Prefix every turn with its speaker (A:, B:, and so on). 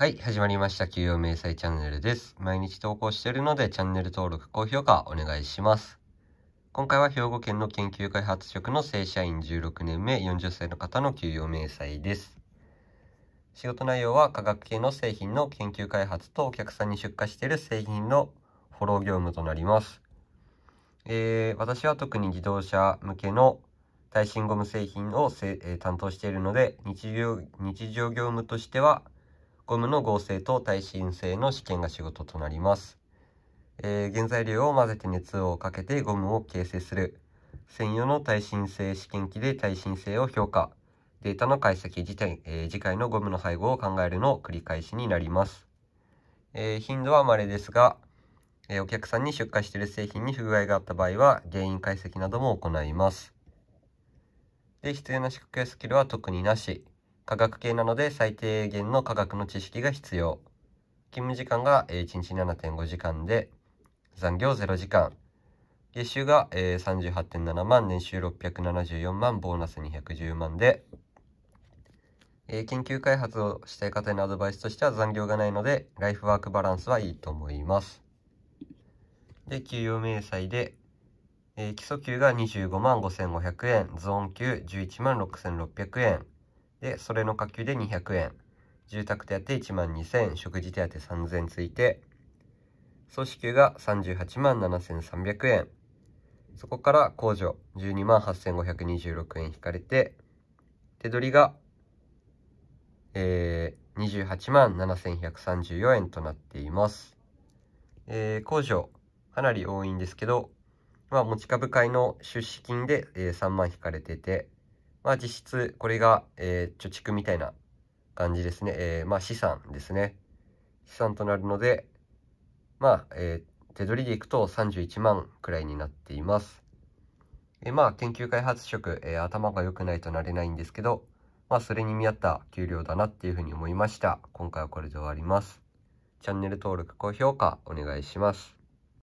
A: はい、始まりました。給与明細チャンネルです。毎日投稿しているので、チャンネル登録、高評価お願いします。今回は兵庫県の研究開発職の正社員16年目40歳の方の給与明細です。仕事内容は科学系の製品の研究開発とお客さんに出荷している製品のフォロー業務となります。えー、私は特に自動車向けの耐震ゴム製品をえー、担当しているので日常、日常業務としては、ゴムの合成と耐震性の試験が仕事となります。えー、原材料を混ぜて熱をかけてゴムを形成する。専用の耐震性試験機で耐震性を評価。データの解析自体、えー、次回のゴムの配合を考えるの繰り返しになります。えー、頻度は稀ですが、えお客さんに出荷している製品に不具合があった場合は原因解析なども行います。で、必要な仕掛けスキルは特になし。科学系なので最低限の科学の知識が必要。勤務時間が1日7.5時間で、残業0時間。月収が38.7万、年収674万、ボーナス210万で、研究開発をしたい方へのアドバイスとしては残業がないので、ライフワークバランスはいいと思います。で、給与明細で、基礎給が25万5500円、ゾーン給11万6600円、で、それの下級で200円。住宅手当1万2000、食事手当3000ついて、総支給が38万7300円。そこから控除12万8526円引かれて、手取りが、えー、28万7134円となっています。えー、控除、かなり多いんですけど、まあ、持ち株会の出資金で、えー、3万引かれてて、まあ実質これが、えー、貯蓄みたいな感じですね。えー、まあ資産ですね。資産となるので、まあ、えー、手取りでいくと31万くらいになっています。えー、まあ研究開発職、えー、頭が良くないとなれないんですけど、まあそれに見合った給料だなっていうふうに思いました。今回はこれで終わります。チャンネル登録、高評価お願いします。